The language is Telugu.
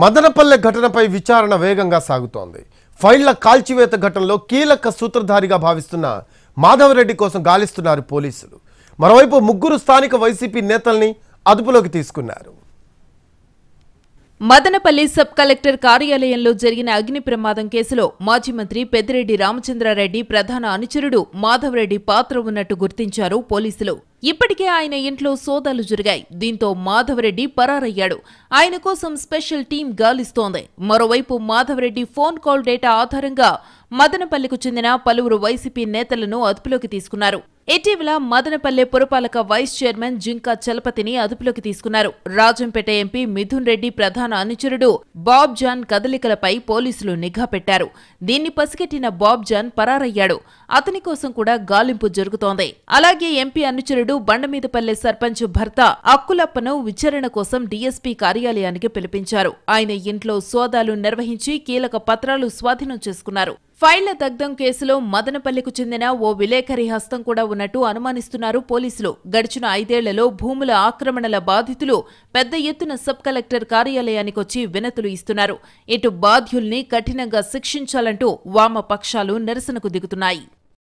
మదనపల్లె ఘటనపై విచారణ వేగంగా సాగుతోంది ఫైళ్ల కాల్చివేత ఘటనలో కీలక సూత్రధారిగా భావిస్తున్న మాధవరెడ్డి కోసం గాలిస్తున్నారు పోలీసులు మరోవైపు ముగ్గురు స్థానిక వైసీపీ నేతల్ని అదుపులోకి తీసుకున్నారు మదనపల్లి సబ్ కలెక్టర్ కార్యాలయంలో జరిగిన అగ్ని ప్రమాదం కేసులో మాజీ మంత్రి పెద్దిరెడ్డి రామచంద్రారెడ్డి ప్రధాన అనుచరుడు మాధవరెడ్డి పాత్ర ఉన్నట్టు గుర్తించారు పోలీసులు ఇప్పటికే ఆయన ఇంట్లో సోదాలు జరిగాయి దీంతో మాధవరెడ్డి పరారయ్యాడు ఆయన కోసం స్పెషల్ టీం గాలిస్తోంది మరోవైపు మాధవరెడ్డి ఫోన్ కాల్ డేటా ఆధారంగా మదనపల్లికు చెందిన పలువురు వైసీపీ నేతలను అదుపులోకి తీసుకున్నారు ఇటీవల మదనపల్లె పురపాలక వైస్ చైర్మన్ జింకా చలపతిని అదుపులోకి తీసుకున్నారు రాజంపేట ఎంపీ మిథున్ రెడ్డి ప్రధాన అనుచరుడు బాబ్ జాన్ కదలికలపై పోలీసులు నిఘా పెట్టారు దీన్ని పసిగట్టిన బాబ్ జాన్ పరారయ్యాడు అతని కోసం కూడా గాలింపు జరుగుతోంది అలాగే ఎంపీ అనుచరుడు బండమీదపల్లె సర్పంచ్ భర్త అక్కులప్పను విచారణ కోసం డీఎస్పీ కార్యాలయానికి పిలిపించారు ఆయన ఇంట్లో సోదాలు నిర్వహించి కీలక పత్రాలు స్వాధీనం చేసుకున్నారు ఫైళ్ల దగ్ధం కేసులో మదనపల్లికు చెందిన ఓ విలేకరి హస్తం కూడా ఉన్నట్టు అనుమానిస్తున్నారు పోలీసులు గడిచిన ఐదేళ్లలో భూముల ఆక్రమణల బాధితులు పెద్ద ఎత్తున సబ్ కలెక్టర్ కార్యాలయానికొచ్చి వినతులు ఇస్తున్నారు ఇటు బాధ్యుల్ని కఠినంగా శిక్షించాలంటూ వామపక్షాలు నిరసనకు దిగుతున్నాయి